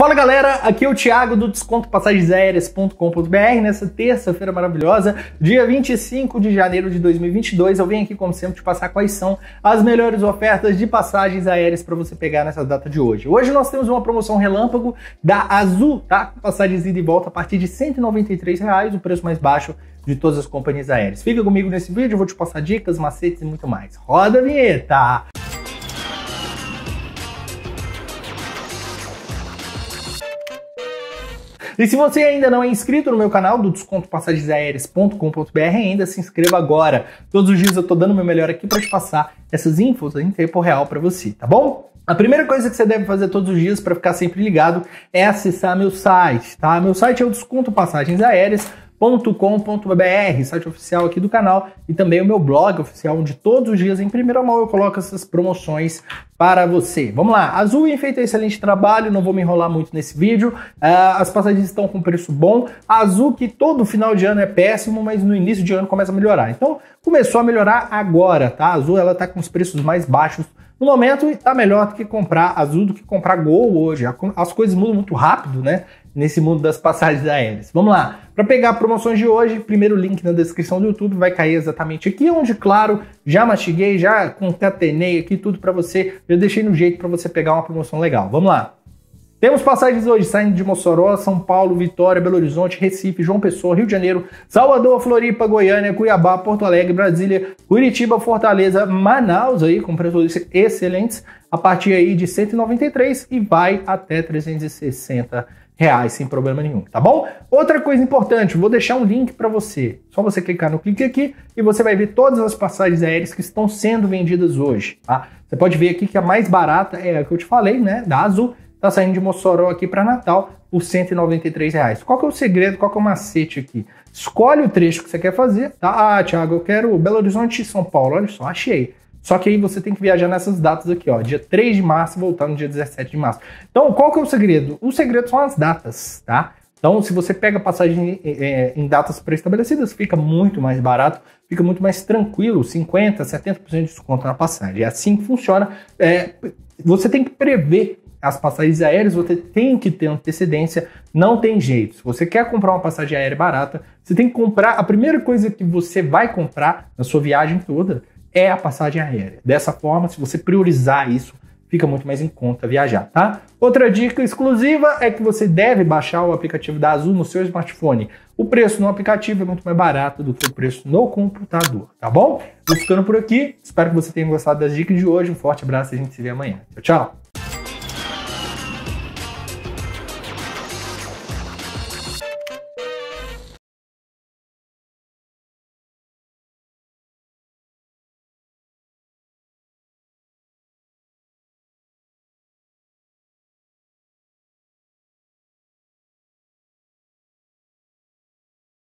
Fala galera, aqui é o Thiago do descontopassagemaéreas.com.br nessa terça-feira maravilhosa, dia 25 de janeiro de 2022. Eu venho aqui como sempre te passar quais são as melhores ofertas de passagens aéreas para você pegar nessa data de hoje. Hoje nós temos uma promoção relâmpago da Azul, tá? Passagens ida e volta a partir de R$ reais, o preço mais baixo de todas as companhias aéreas. Fica comigo nesse vídeo, eu vou te passar dicas, macetes e muito mais. Roda a vinheta. E se você ainda não é inscrito no meu canal do descontopassagesaéreas.com.br, ainda se inscreva agora. Todos os dias eu tô dando o meu melhor aqui para te passar essas infos em tempo real para você, tá bom? A primeira coisa que você deve fazer todos os dias para ficar sempre ligado é acessar meu site, tá? Meu site é o descontopassagesaéreas.com.br .com.br, site oficial aqui do canal, e também o meu blog oficial, onde todos os dias, em primeira mão, eu coloco essas promoções para você. Vamos lá, azul Azul fez um excelente trabalho, não vou me enrolar muito nesse vídeo, uh, as passagens estão com preço bom, Azul que todo final de ano é péssimo, mas no início de ano começa a melhorar, então começou a melhorar agora, tá? A Azul ela tá com os preços mais baixos no momento, está melhor do que comprar azul, do que comprar gol hoje. As coisas mudam muito rápido, né? nesse mundo das passagens aéreas. Vamos lá. Para pegar promoções de hoje, primeiro link na descrição do YouTube vai cair exatamente aqui, onde, claro, já mastiguei, já concatenei aqui tudo para você, eu deixei no jeito para você pegar uma promoção legal. Vamos lá. Temos passagens hoje saindo de Mossoró, São Paulo, Vitória, Belo Horizonte, Recife, João Pessoa, Rio de Janeiro, Salvador, Floripa, Goiânia, Cuiabá, Porto Alegre, Brasília, Curitiba, Fortaleza, Manaus aí com preços excelentes a partir aí de 193 e vai até 360 reais sem problema nenhum, tá bom? Outra coisa importante, vou deixar um link para você. Só você clicar no clique aqui e você vai ver todas as passagens aéreas que estão sendo vendidas hoje, tá? Você pode ver aqui que a mais barata é a que eu te falei, né, da Azul está saindo de Mossoró aqui para Natal por 193 reais. Qual que é o segredo? Qual que é o macete aqui? Escolhe o trecho que você quer fazer. Tá? Ah, Thiago, eu quero Belo Horizonte e São Paulo. Olha só, achei. Só que aí você tem que viajar nessas datas aqui, ó. Dia 3 de março, voltar no dia 17 de março. Então, qual que é o segredo? O segredo são as datas, tá? Então, se você pega passagem é, em datas pré-estabelecidas, fica muito mais barato, fica muito mais tranquilo, 50%, 70% de desconto na passagem. É assim que funciona. É, você tem que prever as passagens aéreas você tem que ter antecedência, não tem jeito. Se você quer comprar uma passagem aérea barata, você tem que comprar. A primeira coisa que você vai comprar na sua viagem toda é a passagem aérea. Dessa forma, se você priorizar isso, fica muito mais em conta viajar, tá? Outra dica exclusiva é que você deve baixar o aplicativo da Azul no seu smartphone. O preço no aplicativo é muito mais barato do que o preço no computador, tá bom? Vou ficando por aqui. Espero que você tenha gostado das dicas de hoje. Um forte abraço e a gente se vê amanhã. Tchau, tchau!